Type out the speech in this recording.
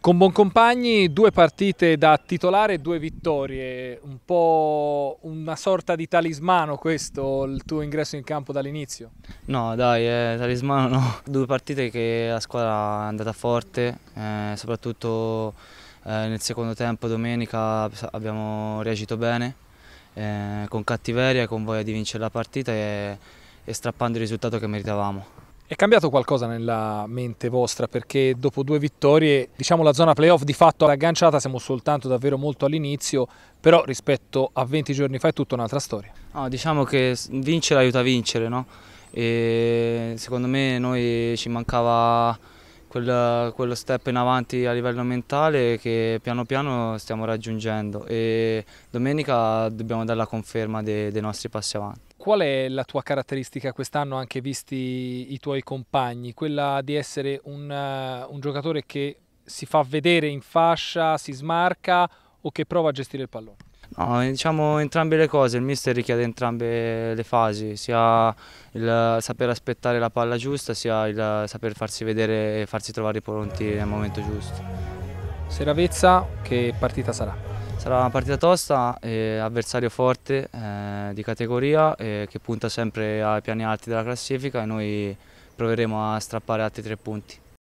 Con Boncompagni due partite da titolare, e due vittorie, un po' una sorta di talismano questo, il tuo ingresso in campo dall'inizio? No dai, eh, talismano no, due partite che la squadra è andata forte, eh, soprattutto eh, nel secondo tempo domenica abbiamo reagito bene, eh, con cattiveria, con voglia di vincere la partita e, e strappando il risultato che meritavamo. È cambiato qualcosa nella mente vostra perché dopo due vittorie, diciamo la zona playoff di fatto è agganciata, siamo soltanto davvero molto all'inizio, però rispetto a 20 giorni fa è tutta un'altra storia. No, diciamo che vincere aiuta a vincere, no? E secondo me noi ci mancava quel, quello step in avanti a livello mentale che piano piano stiamo raggiungendo e domenica dobbiamo dare la conferma dei, dei nostri passi avanti qual è la tua caratteristica quest'anno, anche visti i tuoi compagni? Quella di essere un, uh, un giocatore che si fa vedere in fascia, si smarca o che prova a gestire il pallone? No, diciamo entrambe le cose, il mister richiede entrambe le fasi, sia il saper aspettare la palla giusta, sia il saper farsi vedere e farsi trovare pronti nel momento giusto. Seravezza, che partita sarà? Sarà una partita tosta, eh, avversario forte eh, di categoria eh, che punta sempre ai piani alti della classifica e noi proveremo a strappare altri tre punti.